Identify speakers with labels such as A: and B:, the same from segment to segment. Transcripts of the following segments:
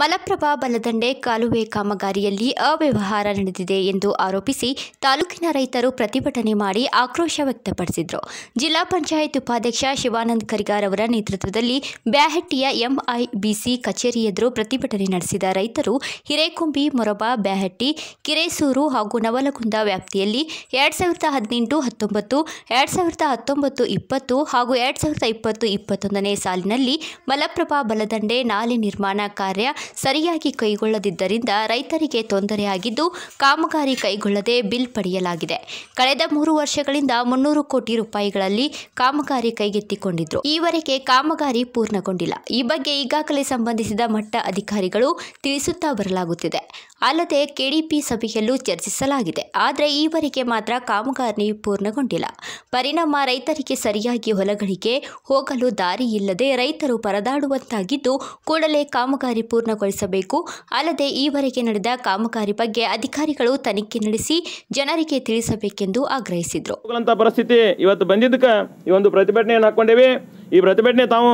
A: ಮಲಪ್ರಭಾ ಬಲದಂಡೆ ಕಾಲುವೆ ಕಾಮಗಾರಿಯಲ್ಲಿ ಅವ್ಯವಹಾರ ನಡೆದಿದೆ ಎಂದು ಆರೋಪಿಸಿ ತಾಲೂಕಿನ ರೈತರು ಪ್ರತಿಭಟನೆ ಮಾಡಿ ಆಕ್ರೋಶ ವ್ಯಕ್ತಪಡಿಸಿದರು ಜಿಲ್ಲಾ ಪಂಚಾಯತ್ ಉಪಾಧ್ಯಕ್ಷ ಶಿವಾನಂದ ಕರಿಗಾರ್ ಅವರ ನೇತೃತ್ವದಲ್ಲಿ ಬ್ಯಾಹಟ್ಟಿಯ ಎಂಐಬಿಸಿ ಕಚೇರಿ ಎದುರು ಪ್ರತಿಭಟನೆ ನಡೆಸಿದ ರೈತರು ಹಿರೇಕುಂಬಿ ಮೊರಬಾ ಬ್ಯಾಹಟ್ಟಿ ಕಿರೇಸೂರು ಹಾಗೂ ನವಲಗುಂದ ವ್ಯಾಪ್ತಿಯಲ್ಲಿ ಎರಡು ಸಾವಿರದ ಹದಿನೆಂಟು ಹತ್ತೊಂಬತ್ತು ಎರಡು ಸಾವಿರದ ಹತ್ತೊಂಬತ್ತು ಇಪ್ಪತ್ತು ಹಾಗೂ ಎರಡು ಸಾವಿರದ ಇಪ್ಪತ್ತು ಇಪ್ಪತ್ತೊಂದನೇ ಸಾಲಿನಲ್ಲಿ ಮಲಪ್ರಭಾ ಬಲದಂಡೆ ನಾಲೆ ನಿರ್ಮಾಣ ಕಾರ್ಯ ಸರಿಯಾಗಿ ಕೈಗೊಳ್ಳದಿದ್ದರಿಂದ ರೈತರಿಗೆ ತೊಂದರೆಯಾಗಿದ್ದು ಕಾಮಗಾರಿ ಕೈಗೊಳ್ಳದೆ ಬಿಲ್ ಪಡೆಯಲಾಗಿದೆ ಕಳೆದ ಮೂರು ವರ್ಷಗಳಿಂದ ಮುನ್ನೂರು ಕೋಟಿ ರೂಪಾಯಿಗಳಲ್ಲಿ ಕಾಮಗಾರಿ ಕೈಗೆತ್ತಿಕೊಂಡಿದ್ದರು ಈವರೆಗೆ ಕಾಮಗಾರಿ ಪೂರ್ಣಗೊಂಡಿಲ್ಲ ಈ ಬಗ್ಗೆ ಈಗಾಗಲೇ ಸಂಬಂಧಿಸಿದ ಮಟ್ಟ ಅಧಿಕಾರಿಗಳು ತಿಳಿಸುತ್ತಾ ಬರಲಾಗುತ್ತಿದೆ ಅಲ್ಲದೆ ಕೆಡಿಪಿ ಸಭೆಯಲ್ಲೂ ಚರ್ಚಿಸಲಾಗಿದೆ ಆದರೆ ಈವರೆಗೆ ಮಾತ್ರ ಕಾಮಗಾರಿ ಪೂರ್ಣಗೊಂಡಿಲ್ಲ ಪರಿಣಾಮ ರೈತರಿಗೆ ಸರಿಯಾಗಿ ಹೊಲಗಳಿಗೆ ಹೋಗಲು ದಾರಿ ಇಲ್ಲದೆ ರೈತರು ಪರದಾಡುವಂತಾಗಿದ್ದು ಕೂಡಲೇ ಕಾಮಗಾರಿ ಪೂರ್ಣ ಪೂರ್ಣಗೊಳಿಸಬೇಕು ಅಲ್ಲದೆ ಈವರೆಗೆ ನಡೆದ ಕಾಮಗಾರಿ ಬಗ್ಗೆ ಅಧಿಕಾರಿಗಳು ತನಿಖೆ ನಡೆಸಿ ಜನರಿಗೆ ತಿಳಿಸಬೇಕೆಂದು ಆಗ್ರಹಿಸಿದರು
B: ಪರಿಸ್ಥಿತಿ ಇವತ್ತು ಬಂದಿದ್ದಕ್ಕೆ ಈ ಒಂದು ಪ್ರತಿಭಟನೆಯನ್ನು ಹಾಕ್ಕೊಂಡೇವೆ ಈ ಪ್ರತಿಭಟನೆ ತಾವು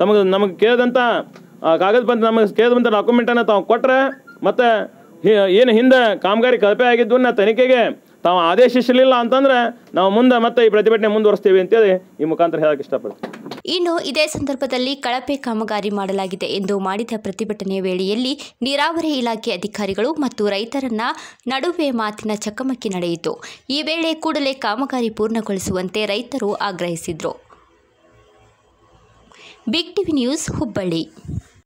B: ತಮಗೆ ನಮಗೆ ಕೇಳಿದಂಥ ಕಾಗದ ಬಂದ ನಮಗೆ ಕೇಳಿದಂಥ ಡಾಕ್ಯುಮೆಂಟನ್ನು ತಾವು ಕೊಟ್ಟರೆ ಮತ್ತು ಏನು ಹಿಂದೆ ಕಾಮಗಾರಿ ಕಳಪೆ ಆಗಿದ್ದನ್ನು ತನಿಖೆಗೆ ತಾವು ಆದೇಶಿಸಲಿಲ್ಲ ಅಂತಂದ್ರೆ ನಾವು ಮುಂದೆ ಮತ್ತೆ ಈ ಪ್ರತಿಭಟನೆ ಮುಂದುವರಿಸ್ತೀವಿ ಅಂತೇಳಿ ಈ ಮುಖಾಂತರ ಹೇಳಕ್ಕೆ ಇಷ್ಟಪಡ್ತೀವಿ
A: ಇನ್ನು ಇದೇ ಸಂದರ್ಭದಲ್ಲಿ ಕಳಪೆ ಕಾಮಗಾರಿ ಮಾಡಲಾಗಿದೆ ಎಂದು ಮಾಡಿದ ಪ್ರತಿಭಟನೆ ವೇಳೆಯಲ್ಲಿ ನೀರಾವರಿ ಇಲಾಖೆ ಅಧಿಕಾರಿಗಳು ಮತ್ತು ರೈತರನ್ನ ನಡುವೆ ಮಾತಿನ ಚಕಮಕಿ ನಡೆಯಿತು ಈ ವೇಳೆ ಕೂಡಲೇ ಕಾಮಗಾರಿ ಪೂರ್ಣಗೊಳಿಸುವಂತೆ ರೈತರು ಆಗ್ರಹಿಸಿದರು ಬಿಗ್ ಟಿವಿ ನ್ಯೂಸ್ ಹುಬ್ಬಳ್ಳಿ